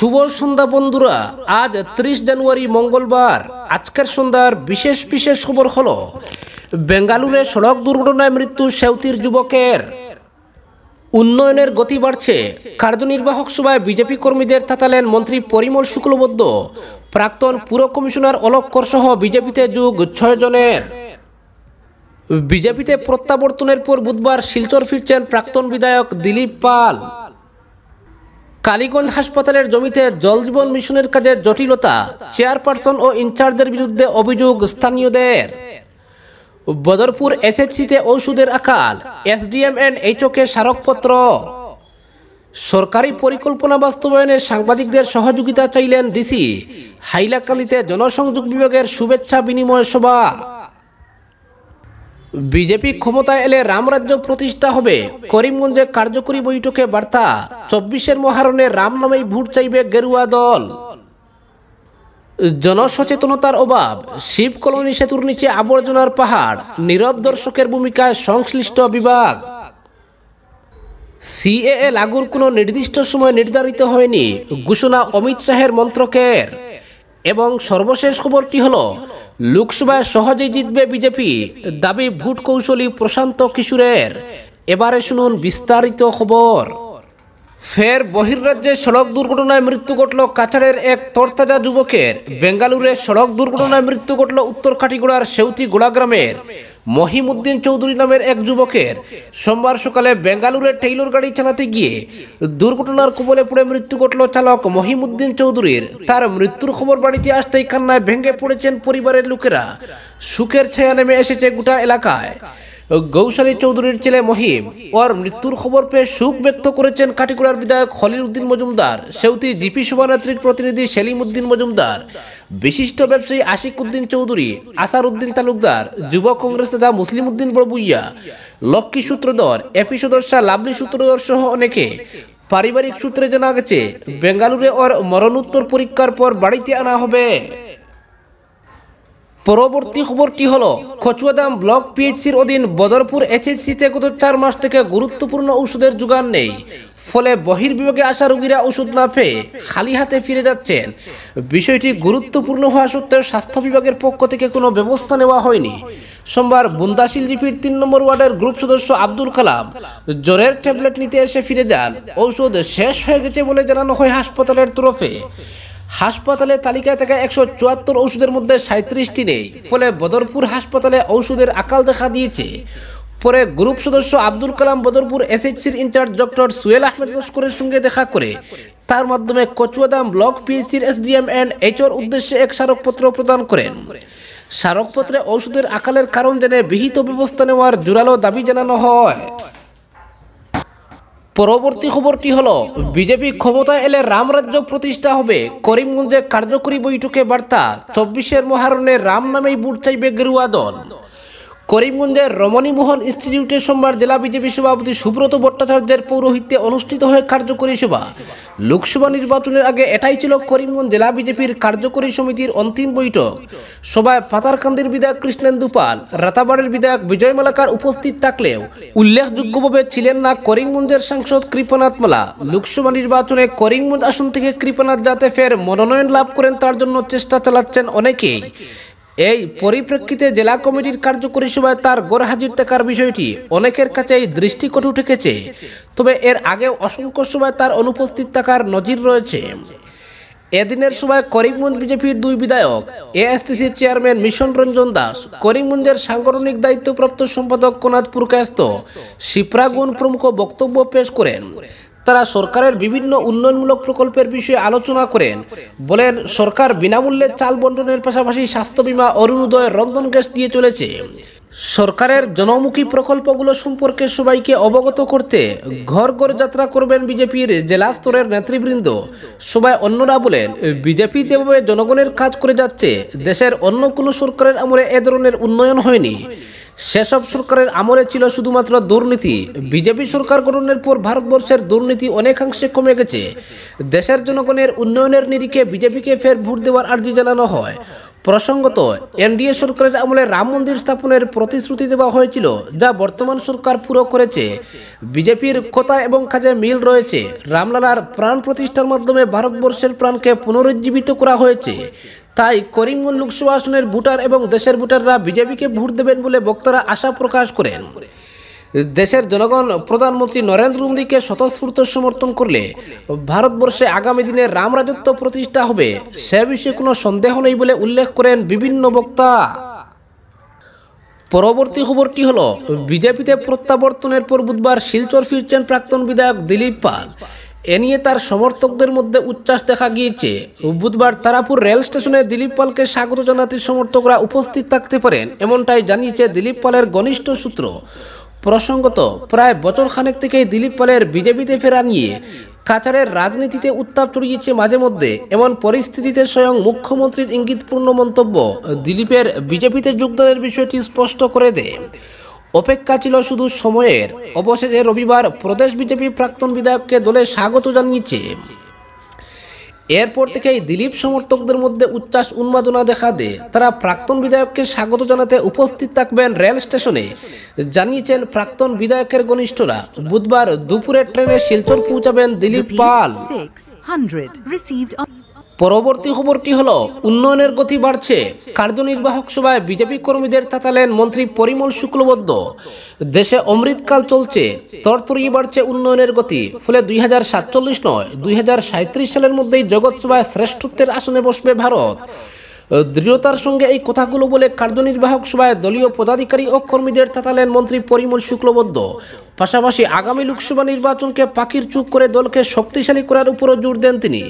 শুভ সন্ধ্যা বন্ধুরা আজ ত্রিশ জানুয়ারি মঙ্গলবার আজকের সন্ধ্যার বিশেষ বিশেষ খবর হল বেঙ্গালুরে সড়ক দুর্ঘটনায় মৃত্যু সেউতির যুবকের উন্নয়নের গতি বাড়ছে কার্যনির্বাহক সভায় বিজেপি কর্মীদের থাতালেন মন্ত্রী পরিমল শুক্লবদ্ধ প্রাক্তন পুর কমিশনার অলোক সহ বিজেপিতে যুগ ছয়জনের বিজেপিতে প্রত্যাবর্তনের পর বুধবার শিলচর ফিরছেন প্রাক্তন বিধায়ক দিলীপ পাল কালীগঞ্জ হাসপাতালের জমিতে জলজীবন মিশনের কাজে জটিলতা চেয়ারপারসন ও ইনচার্জের বিরুদ্ধে অভিযোগ স্থানীয়দের বদরপুর এসএসসিতে ঔষধের আকাল এসডিএম এন এইচকে স্মারকপত্র সরকারি পরিকল্পনা বাস্তবায়নে সাংবাদিকদের সহযোগিতা চাইলেন ডিসি হাইলাকান্দিতে জনসংযোগ বিভাগের শুভেচ্ছা বিনিময় সভা বিজেপি ক্ষমতায় এলে রামরাজ্য প্রতিষ্ঠা হবে করিমগঞ্জে কার্যকরী বৈঠকে বার্তা চব্বিশের মহারণে রাম নামেই ভোট চাইবে গেরুয়া দল জনসচেতনতার অভাব শিব কলোনি সেতুর নিচে আবর্জনার পাহাড় নীরব দর্শকের ভূমিকায় সংশ্লিষ্ট বিভাগ সিএএ লাগুর কোনো নির্দিষ্ট সময় নির্ধারিত হয়নি ঘোষণা অমিত শাহের মন্ত্রকের এবং সর্বশেষ খবরটি হলো লোকসভায় সহজেই জিতবে বিজেপি দাবি ভোট কৌশলী প্রশান্ত কিশোরের এবারে শুনুন বিস্তারিত খবর ফের বহির্রাজ্যে সড়ক দুর্ঘটনায় মৃত্যু ঘটল কাছাড়ের এক তরতাজা যুবকের বেঙ্গালুরে সড়ক দুর্ঘটনায় মৃত্যু ঘটল উত্তর কাটিগোড়ার সেউতি গোড়া গ্রামের মহিমুদ্দিন চৌধুরী নামের এক যুবকের সোমবার সকালে বেঙ্গালুরের টেইলর গাড়ি চালাতে গিয়ে দুর্ঘটনার কবলে পড়ে মৃত্যু ঘটল চালক মহিমুদ্দিন চৌধুরীর তার মৃত্যুর খবর বাড়িতে আসতেই কান্নায় ভেঙে পড়েছেন পরিবারের লোকেরা সুখের ছায়া নেমে এসেছে গোটা এলাকায় গৌশালী চৌধুরীর ছেলে মহিম ওর মৃত্যুর খবর পেয়ে শোক ব্যক্ত করেছেন কাটিকুড়ার বিধায়ক খলিল উদ্দিন মজুমদার সেউতি জিপি শোভানেত্রীর প্রতিনিধি সেলিম উদ্দিন মজুমদার বিশিষ্ট ব্যবসায়ী আশিক উদ্দিন চৌধুরী আসার উদ্দিন তালুকদার যুব কংগ্রেস নেতা মুসলিম উদ্দিন বড়বুইয়া লক্ষ্মী সূত্রধর এপি সদস্যা লাভলি সূত্রধর সহ অনেকে পারিবারিক সূত্রে জানা গেছে বেঙ্গালুরে ওর মরণোত্তর পরীক্ষার পর বাড়িতে আনা হবে পরবর্তী খবরটি হল খচুয়াদাম ব্লক পিএইচসির অধীন বদরপুর এইচএইচসিতে গত চার মাস থেকে গুরুত্বপূর্ণ ওষুধের যোগান নেই ফলে বহির্বিভাগে আসা রোগীরা ওষুধ না পেয়ে খালি হাতে ফিরে যাচ্ছেন বিষয়টি গুরুত্বপূর্ণ হওয়া সত্ত্বেও স্বাস্থ্য বিভাগের পক্ষ থেকে কোনো ব্যবস্থা নেওয়া হয়নি সোমবার বুন্দাশিল জিপির তিন নম্বর ওয়ার্ডের গ্রুপ সদস্য আব্দুল কালাম জ্বরের ট্যাবলেট নিতে এসে ফিরে যান ঔষধ শেষ হয়ে গেছে বলে জানানো হয় হাসপাতালের তরফে হাসপাতালে তালিকায় থাকা একশো চুয়াত্তর ওষুধের মধ্যে সাঁত্রিশটি নেই ফলে বদরপুর হাসপাতালে ওষুধের আকাল দেখা দিয়েছে পরে গ্রুপ সদস্য আব্দুল কালাম বদরপুর এসএইচসির ইনচার্জ ডক্টর সুয়েল আহমেদ লস্করের সঙ্গে দেখা করে তার মাধ্যমে কচুয়াদাম ব্লক পিএইচসির এসডিএম অ্যান্ড এইচওর উদ্দেশ্যে এক স্মারকপত্র প্রদান করেন স্মারকপত্রে ঔষধের আকালের কারণ জেনে বিহিত ব্যবস্থা নেওয়ার জোরালো দাবি জানানো হয় পরবর্তী খবরটি হল বিজেপি ক্ষমতায় এলে রামরাজ্য প্রতিষ্ঠা হবে করিমগঞ্জে কার্যকরী বৈঠকে বার্তা চব্বিশের মহারণে রাম নামেই বুট চাইবে গেরুয়া দল করিমগঞ্জের রমণীমোহন ইনস্টিটিউটে সোমবার জেলা বিজেপি সভাপতি সুব্রত ভট্টাচার্যের পৌরোহিত্যে অনুষ্ঠিত হয় কার্যকরী সভা লোকসভা নির্বাচনের আগে এটাই ছিল করিমগঞ্জ জেলা বিজেপির কার্যকরী সমিতির অন্তিম বৈঠক সভায় ফাতারকান্দির বিধায়ক কৃষ্ণেন্দু পাল রাতাবাড়ির বিধায়ক বিজয় মালাকার উপস্থিত থাকলেও উল্লেখযোগ্যভাবে ছিলেন না করিমগঞ্জের সাংসদ কৃপনাথ মালা লোকসভা নির্বাচনে করিমগঞ্জ আসন থেকে কৃপনাথ যাতে ফের মনোনয়ন লাভ করেন তার জন্য চেষ্টা চালাচ্ছেন অনেকেই এই পরিপ্রেক্ষিতে জেলা কমিটির কার্যকরী সভায় তার গড় হাজির থাকার বিষয়টি অনেকের কাছে এই দৃষ্টিকটু ঠেকেছে তবে এর আগে অসংখ্য সময় তার অনুপস্থিত থাকার নজির রয়েছে এদিনের সময় করিমগঞ্জ বিজেপির দুই বিধায়ক এএসটিসি চেয়ারম্যান মিশন রঞ্জন দাস করিমগঞ্জের সাংগঠনিক দায়িত্বপ্রাপ্ত সম্পাদক কোনাজ কায়স্ত শিপ্রাগুন প্রমুখ বক্তব্য পেশ করেন তারা সরকারের বিভিন্ন উন্নয়নমূলক প্রকল্পের বিষয়ে আলোচনা করেন বলেন সরকার বিনামূল্যে চাল বন্টনের পাশাপাশি স্বাস্থ্য বিমা অরুণোদয় রন্ধন গ্যাস দিয়ে চলেছে সরকারের জনমুখী প্রকল্পগুলো সম্পর্কে সবাইকে অবগত করতে ঘর ঘর যাত্রা করবেন বিজেপির জেলা স্তরের নেতৃবৃন্দ সবাই অন্যরা বলেন বিজেপি যেভাবে জনগণের কাজ করে যাচ্ছে দেশের অন্য কোনো সরকারের আমলে এ ধরনের উন্নয়ন হয়নি সেসব সরকারের আমলে ছিল শুধুমাত্র দুর্নীতি বিজেপি সরকার গঠনের পর ভারতবর্ষের দুর্নীতি অনেকাংশে কমে গেছে দেশের জনগণের উন্নয়নের নিরিখে বিজেপিকে ফের ভোট দেওয়ার আর্জি জানানো হয় প্রসঙ্গত এনডিএ সরকারের আমলে রাম মন্দির স্থাপনের প্রতিশ্রুতি দেওয়া হয়েছিল যা বর্তমান সরকার পুরো করেছে বিজেপির কথা এবং খাজে মিল রয়েছে রামলালার প্রাণ প্রতিষ্ঠার মাধ্যমে ভারতবর্ষের প্রাণকে পুনরুজ্জীবিত করা হয়েছে তাই করিমগঞ্জ লোকসভা আসনের ভোটার এবং দেশের ভোটাররা বিজেপিকে ভোট দেবেন বলে বক্তারা আশা প্রকাশ করেন দেশের জনগণ প্রধানমন্ত্রী নরেন্দ্র মোদীকে স্বতঃস্ফূর্ত সমর্থন করলে ভারতবর্ষে আগামী দিনে রামরাজত্ব প্রতিষ্ঠা হবে সে বিষয়ে কোনো সন্দেহ নেই বলে উল্লেখ করেন বিভিন্ন বক্তা পরবর্তী খবরটি হল বিজেপিতে প্রত্যাবর্তনের পর বুধবার শিলচর ফিরছেন প্রাক্তন বিধায়ক দিলীপ পাল এ নিয়ে তার সমর্থকদের মধ্যে উচ্ছ্বাস দেখা গিয়েছে বুধবার তারাপুর রেল স্টেশনে দিলীপ পালকে স্বাগত জানাতে সমর্থকরা উপস্থিত থাকতে পারেন এমনটাই জানিয়েছে দিলীপ পালের ঘনিষ্ঠ সূত্র প্রসঙ্গত প্রায় বছর খানেক থেকেই দিলীপ পালের বিজেপিতে ফেরা নিয়ে কাচারের রাজনীতিতে উত্তাপ চড়িয়েছে মাঝে মধ্যে এমন পরিস্থিতিতে স্বয়ং মুখ্যমন্ত্রীর ইঙ্গিতপূর্ণ মন্তব্য দিলীপের বিজেপিতে যোগদানের বিষয়টি স্পষ্ট করে দেয় অপেক্ষা ছিল শুধু সময়ের অবশেষে রবিবার প্রদেশ বিজেপি প্রাক্তন বিধায়ককে দলে স্বাগত জানিয়েছে এরপর থেকেই দিলীপ সমর্থকদের মধ্যে উচ্ছ্বাস উন্মাদনা দেখা দেয় তারা প্রাক্তন বিধায়ককে স্বাগত জানাতে উপস্থিত থাকবেন রেল স্টেশনে জানিয়েছেন প্রাক্তন বিধায়কের ঘনিষ্ঠরা বুধবার দুপুরে ট্রেনে শিলচর পৌঁছাবেন দিলীপ পাল পরবর্তী খবরটি হলো উন্নয়নের গতি বাড়ছে কার্যনির্বাহক সভায় বিজেপি কর্মীদের তাতালেন মন্ত্রী পরিমল শুক্লবদ্ধ দেশে অমৃতকাল চলছে তরতরিয়ে বাড়ছে উন্নয়নের গতি ফলে দুই নয় দুই সালের মধ্যেই জগৎসভায় শ্রেষ্ঠত্বের আসনে বসবে ভারত দৃঢ়তার সঙ্গে এই কথাগুলো বলে কার্যনির্বাহক সভায় দলীয় পদাধিকারী ও কর্মীদের তাতালেন মন্ত্রী পরিমল শুক্লবদ্ধ পাশাপাশি আগামী লোকসভা নির্বাচনকে পাখির চুপ করে দলকে শক্তিশালী করার উপরও জোর দেন তিনি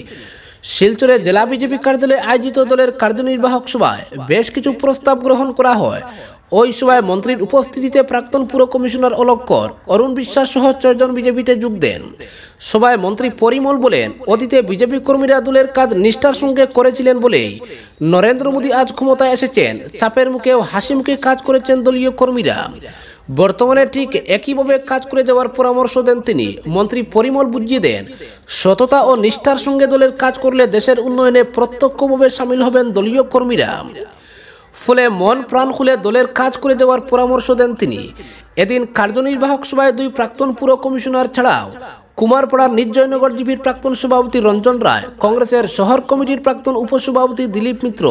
শিলচরে জেলা বিজেপি কার্যালয়ে আয়োজিত দলের কার্যনির্বাহক সভায় বেশ কিছু প্রস্তাব গ্রহণ করা হয় ওই সভায় মন্ত্রীর উপস্থিতিতে প্রাক্তন পুর কমিশনার অলক্কর অরুণ বিশ্বাস সহ ছয়জন বিজেপিতে যোগ দেন সভায় মন্ত্রী পরিমল বলেন অতীতে বিজেপি কর্মীরা দলের কাজ নিষ্ঠার সঙ্গে করেছিলেন বলেই নরেন্দ্র মোদী আজ ক্ষমতায় এসেছেন চাপের মুখেও হাসি মুখে কাজ করেছেন দলীয় কর্মীরা বর্তমানে ঠিক একইভাবে কাজ করে যাওয়ার পরামর্শ দেন তিনি মন্ত্রী পরিমল বুঝিয়ে দেন সততা ও নিষ্ঠার সঙ্গে দলের কাজ করলে দেশের উন্নয়নে প্রত্যক্ষভাবে সামিল হবেন দলীয় কর্মীরা ফলে মন প্রাণ খুলে দলের কাজ করে দেওয়ার পরামর্শ দেন তিনি এদিন কার্যনির্বাহক সভায় দুই প্রাক্তন পুর কমিশনার ছাড়াও কুমারপাড়ার নির্জয়নগর জিপির প্রাক্তন সভাপতি রঞ্জন রায় কংগ্রেসের শহর কমিটির প্রাক্তন উপসভাপতি দিলীপ মিত্র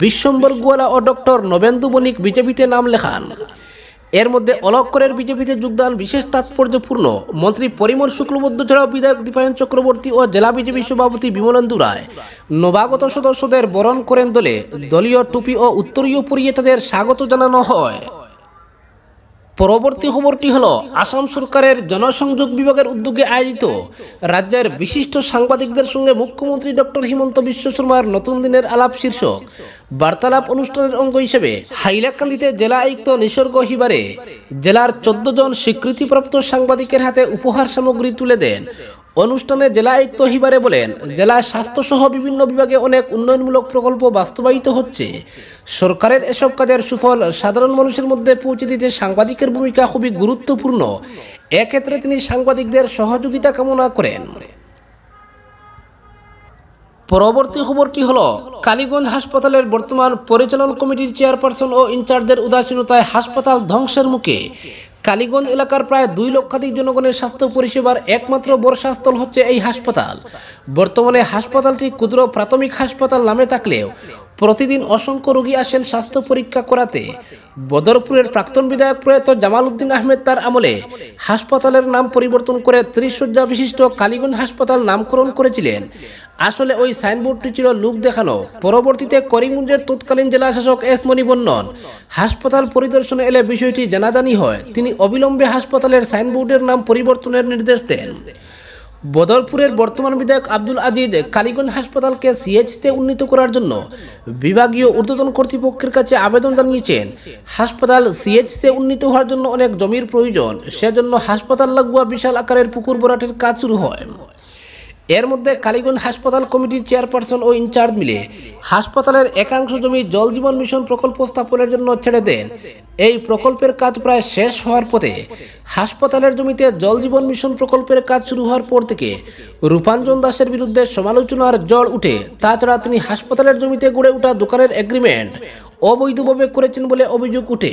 বিশ্বম্বর গোয়ালা ও ডক্টর নবেন্দু বণিক বিজেপিতে নাম লেখান এর মধ্যে অলক্করের বিজেপিতে যোগদান বিশেষ তাৎপর্যপূর্ণ মন্ত্রী পরিমল শুক্লবদ্ধ ছাড়াও বিধায়ক দীপায়ন চক্রবর্তী ও জেলা বিজেপি সভাপতি বিমলেন্দু রায় নবাগত সদস্যদের বরণ করেন দলে দলীয় টুপি ও উত্তরীয় পরিয়ে তাদের স্বাগত জানানো হয় পরবর্তী খবরটি হল আসাম সরকারের জনসংযোগ বিভাগের উদ্যোগে আয়োজিত রাজ্যের বিশিষ্ট সাংবাদিকদের সঙ্গে মুখ্যমন্ত্রী ডক্টর হিমন্ত বিশ্ব শর্মার নতুন দিনের আলাপ শীর্ষক বার্তালাপ অনুষ্ঠানের অঙ্গ হিসেবে হাইলাকান্দিতে জেলা আয়ুক্ত নিসর্গ হিবারে জেলার চোদ্দ জন স্বীকৃতিপ্রাপ্ত সাংবাদিকের হাতে উপহার সামগ্রী তুলে দেন অনুষ্ঠানে জেলা আয়ুক্ত হিবারে বলেন জেলায় স্বাস্থ্যসহ বিভিন্ন বিভাগে অনেক উন্নয়নমূলক প্রকল্প বাস্তবায়িত হচ্ছে সরকারের এসব কাজের সুফল সাধারণ মানুষের মধ্যে পৌঁছে দিতে সাংবাদিকের ভূমিকা খুবই গুরুত্বপূর্ণ এক্ষেত্রে তিনি সাংবাদিকদের সহযোগিতা কামনা করেন পরবর্তী খবরটি হল কালীগঞ্জ হাসপাতালের বর্তমান পরিচালন কমিটির চেয়ারপারসন ও ইনচার্জের উদাসীনতায় হাসপাতাল ধ্বংসের মুখে কালীগঞ্জ এলাকার প্রায় দুই লক্ষাধিক জনগণের স্বাস্থ্য পরিষেবার একমাত্র বর্ষাস্থল হচ্ছে এই হাসপাতাল বর্তমানে হাসপাতালটি ক্ষুদ্র প্রাথমিক হাসপাতাল নামে থাকলেও প্রতিদিন অসংখ্য রোগী আসেন স্বাস্থ্য পরীক্ষা করাতে বদরপুরের প্রাক্তন বিধায়ক প্রয়াত জামাল উদ্দিন আহমেদ তার আমলে হাসপাতালের নাম পরিবর্তন করে ত্রিশয্যা বিশিষ্ট কালীগঞ্জ হাসপাতাল নামকরণ করেছিলেন আসলে ওই সাইনবোর্ডটি ছিল লুক দেখানো পরবর্তীতে করিমগঞ্জের তৎকালীন জেলা শাসক এস মণিবন্নন হাসপাতাল পরিদর্শনে এলে বিষয়টি জানাজানি হয় তিনি অবিলম্বে হাসপাতালের সাইনবোর্ডের নাম পরিবর্তনের নির্দেশ দেন বদরপুরের বর্তমান বিধায়ক আব্দুল আজিজ কালীগঞ্জ হাসপাতালকে সিএইচতে উন্নীত করার জন্য বিভাগীয় ঊর্ধ্বতন কর্তৃপক্ষের কাছে আবেদন জানিয়েছেন হাসপাতাল সিএইচতে উন্নীত হওয়ার জন্য অনেক জমির প্রয়োজন সেজন্য হাসপাতাল লাগুয়া বিশাল আকারের পুকুর বরাটের কাজ শুরু হয় এর মধ্যে কালীগঞ্জ হাসপাতাল কমিটির চেয়ারপারসন ও ইনচার্জ মিলে হাসপাতালের একাংশ জমি জল জীবন মিশন প্রকল্প স্থাপনের জন্য ছেড়ে দেন এই প্রকল্পের কাজ প্রায় শেষ হওয়ার পথে হাসপাতালের জমিতে জল জীবন মিশন প্রকল্পের কাজ শুরু হওয়ার পর থেকে রূপাঞ্জন দাসের বিরুদ্ধে সমালোচনার জল উঠে তাছাড়া তিনি হাসপাতালের জমিতে গড়ে ওঠা দোকানের এগ্রিমেন্ট অবৈধভাবে করেছেন বলে অভিযোগ উঠে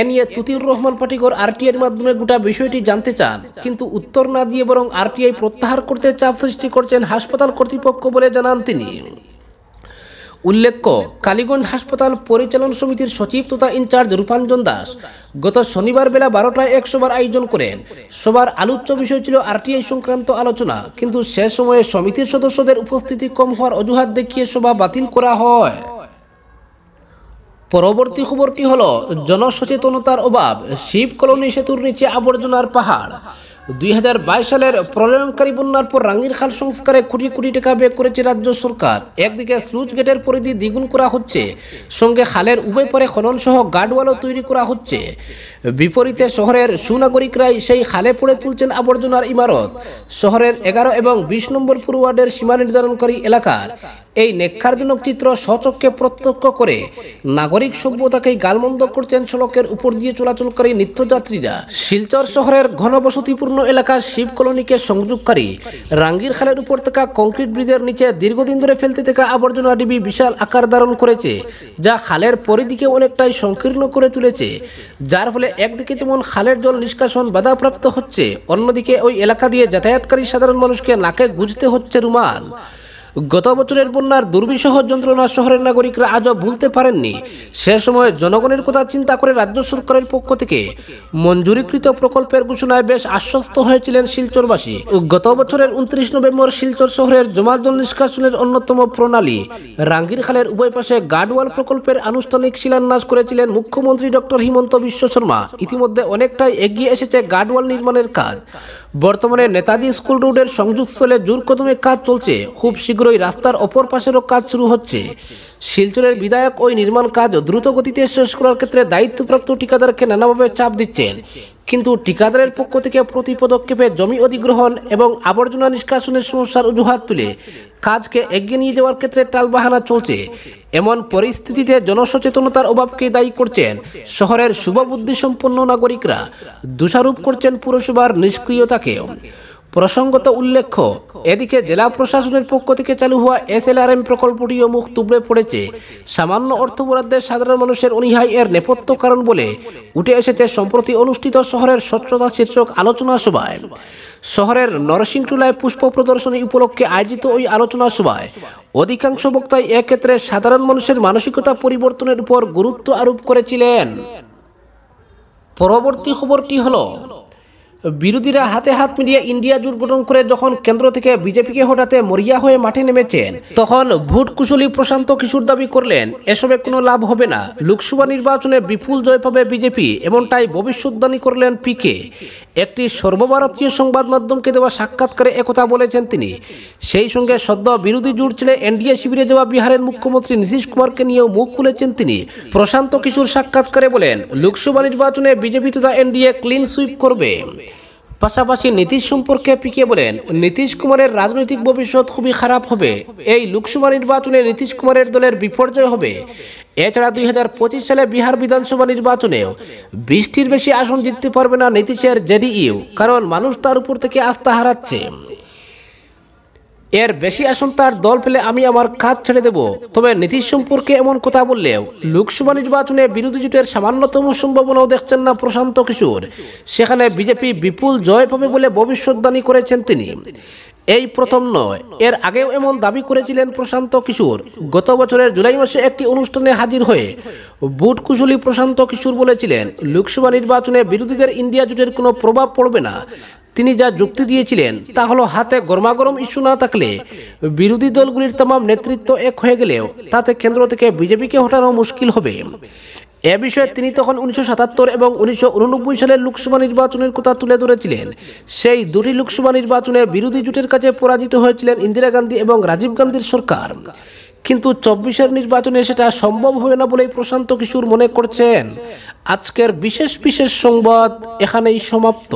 এ নিয়ে তুতির রহমান পাটিকর আরটিআইয়ের মাধ্যমে গোটা বিষয়টি জানতে চান কিন্তু উত্তর না দিয়ে বরং আরটিআই প্রত্যাহার করতে চাপ সৃষ্টি করছেন হাসপাতাল কর্তৃপক্ষ বলে জানান তিনি উল্লেখ্য কালীগঞ্জ হাসপাতাল পরিচালন সমিতির সচিব তথা ইনচার্জ রূপাঞ্জন দাস গত শনিবার বেলা বারোটায় এক সভার আয়োজন করেন সবার আলোচ্য বিষয় ছিল আরটিআই সংক্রান্ত আলোচনা কিন্তু সে সময়ে সমিতির সদস্যদের উপস্থিতি কম হওয়ার অজুহাত দেখিয়ে সভা বাতিল করা হয় পরবর্তী খবরটি হল জনসচেতনতার অভাব শিব কলোনি সেতুর নিচে আবর্জনার পাহাড় দুই সালের প্রলয়নকারী বন্যার পর রাঙ্গির খাল সংস্কারে কোটি কোটি টাকা ব্যয় করেছে রাজ্য সরকার একদিকে স্লুজ গেটের পরিধি দ্বিগুণ করা হচ্ছে সঙ্গে খালের উভয় পরে খনন সহ গার্ডওয়ালও তৈরি করা হচ্ছে বিপরীতে শহরের সুনাগরিকরাই সেই খালে পড়ে তুলছেন আবর্জনার ইমারত শহরের এগারো এবং বিশ নম্বর পুর ওয়ার্ডের সীমা নির্ধারণকারী এলাকার এই নেক্ষারজনক চিত্র সচক্ষে প্রত্যক্ষ করে নাগরিক সভ্যতাকে গালমন্দ করছেন সড়কের উপর দিয়ে চলাচলকারী নিত্যযাত্রীরা শিলচর শহরের ঘনবসতিপূর্ণ সম্পূর্ণ এলাকা শিব কলোনিকে সংযোগকারী রাঙ্গির খালের উপর থাকা কংক্রিট ব্রিজের নিচে দীর্ঘদিন ধরে ফেলতে থাকা আবর্জনা ডিবি বিশাল আকার ধারণ করেছে যা খালের পরিধিকে অনেকটাই সংকীর্ণ করে তুলেছে যার ফলে একদিকে যেমন খালের জল নিষ্কাশন বাধাপ্রাপ্ত হচ্ছে অন্যদিকে ওই এলাকা দিয়ে যাতায়াতকারী সাধারণ মানুষকে নাকে গুজতে হচ্ছে রুমাল গত বছরের বন্যার দুর্বিষহ যন্ত্রণা শহরের নাগরিকরা আজও ভুলতে পারেননি সে সময় জনগণের কথা চিন্তা করে রাজ্য সরকারের পক্ষ থেকে মঞ্জুরিকৃত প্রকল্পের ঘোষণায় বেশ আশ্বস্ত হয়েছিলেন শিলচরবাসী গত বছরের উনত্রিশ নভেম্বর শিলচর শহরের জমার জল নিষ্কাশনের অন্যতম প্রণালী রাঙ্গির খালের উভয় পাশে গার্ডওয়াল প্রকল্পের আনুষ্ঠানিক শিলান্যাস করেছিলেন মুখ্যমন্ত্রী ডক্টর হিমন্ত বিশ্ব শর্মা ইতিমধ্যে অনেকটাই এগিয়ে এসেছে গার্ডওয়াল নির্মাণের কাজ বর্তমানে নেতাজি স্কুল রোডের সংযোগস্থলে জোর কদমে কাজ চলছে খুব শীঘ্র শীঘ্রই রাস্তার অপর পাশেরও কাজ শুরু হচ্ছে শিলচরের বিধায়ক ওই নির্মাণ কাজ দ্রুত গতিতে শেষ করার ক্ষেত্রে দায়িত্বপ্রাপ্ত ঠিকাদারকে নানাভাবে চাপ দিচ্ছেন কিন্তু ঠিকাদারের পক্ষ থেকে প্রতি পদক্ষেপে জমি অধিগ্রহণ এবং আবর্জনা নিষ্কাশনের সমস্যার অজুহাত তুলে কাজকে এগিয়ে নিয়ে যাওয়ার ক্ষেত্রে টালবাহানা চলছে এমন পরিস্থিতিতে জনসচেতনতার অভাবকে দায়ী করছেন শহরের শুভবুদ্ধিসম্পন্ন নাগরিকরা দোষারোপ করছেন পুরসভার নিষ্ক্রিয়তাকেও প্রসঙ্গত উল্লেখ্য এদিকে জেলা প্রশাসনের পক্ষ থেকে চালু হওয়া এসএলআরএম প্রকল্পটিও মুখ তুবড়ে পড়েছে সামান্য অর্থ বরাদ্দের সাধারণ মানুষের অনীহাই এর নেপথ্য কারণ বলে উঠে এসেছে সম্প্রতি অনুষ্ঠিত শহরের স্বচ্ছতা শীর্ষক আলোচনা সভায় শহরের নরসিংটুলায় পুষ্প প্রদর্শনী উপলক্ষে আয়োজিত ওই আলোচনা সভায় অধিকাংশ বক্তাই এক্ষেত্রে সাধারণ মানুষের মানসিকতা পরিবর্তনের উপর গুরুত্ব আরোপ করেছিলেন পরবর্তী খবরটি হলো বিরোধীরা হাতে হাত মিলিয়ে ইন্ডিয়া জোট গঠন করে যখন কেন্দ্র থেকে বিজেপিকে হঠাতে মরিয়া হয়ে মাঠে নেমেছেন তখন ভোট কুশলী প্রশান্ত কিশোর দাবি করলেন এসবে কোনো লাভ হবে না লোকসভা নির্বাচনে বিপুল জয় পাবে বিজেপি এমনটাই ভবিষ্যৎবাণী করলেন পিকে একটি সর্বভারতীয় সংবাদ মাধ্যমকে দেওয়া সাক্ষাৎকারে একথা বলেছেন তিনি সেই সঙ্গে সদ্য বিরোধী জোট ছেড়ে এনডিএ শিবিরে যাওয়া বিহারের মুখ্যমন্ত্রী নীতিশ কুমারকে নিয়েও মুখ খুলেছেন তিনি প্রশান্ত কিশোর সাক্ষাৎকারে বলেন লোকসভা নির্বাচনে বিজেপি তথা এনডিএ ক্লিন সুইপ করবে পাশাপাশি নীতিশ সম্পর্কে পিকে বলেন নীতিশ কুমারের রাজনৈতিক ভবিষ্যৎ খুবই খারাপ হবে এই লোকসভা নির্বাচনে নীতিশ কুমারের দলের বিপর্যয় হবে এছাড়া দুই হাজার পঁচিশ সালে বিহার বিধানসভা নির্বাচনেও বিশটির বেশি আসন জিততে পারবে না নীতিশের জেডিইউ কারণ মানুষ তার উপর থেকে আস্থা হারাচ্ছে এর বেশি আসন তার দল পেলে আমি আমার কাজ ছেড়ে দেব তবে নীতিশ সম্পর্কে এমন কথা বললেও লোকসভা নির্বাচনে বিরোধী জোটের সামান্যতম সম্ভাবনাও দেখছেন না প্রশান্ত কিশোর সেখানে বিজেপি বিপুল জয় পাবে বলে ভবিষ্যৎবাণী করেছেন তিনি এই প্রথম নয় এর আগেও এমন দাবি করেছিলেন প্রশান্ত কিশোর গত বছরের জুলাই মাসে একটি অনুষ্ঠানে হাজির হয়ে বুট কুশলী প্রশান্ত কিশোর বলেছিলেন লোকসভা নির্বাচনে বিরোধীদের ইন্ডিয়া জোটের কোনো প্রভাব পড়বে না তিনি যা যুক্তি দিয়েছিলেন তা হলো হাতে গরমাগরম ইস্যু না থাকলে বিরোধী দলগুলির তাম নেতৃত্ব এক হয়ে গেলেও তাতে কেন্দ্র থেকে বিজেপিকে হটানো মুশকিল হবে এ বিষয়ে তিনি তখন উনিশশো সাতাত্তর এবং উনিশশো সালের লোকসভা নির্বাচনের কথা তুলে ধরেছিলেন সেই দুটি লোকসভা নির্বাচনে বিরোধী জোটের কাছে পরাজিত হয়েছিলেন ইন্দিরা গান্ধী এবং রাজীব গান্ধীর সরকার কিন্তু চব্বিশের নির্বাচনে সেটা সম্ভব হবে না বলেই প্রশান্ত কিশোর মনে করছেন আজকের বিশেষ বিশেষ সংবাদ এখানেই সমাপ্ত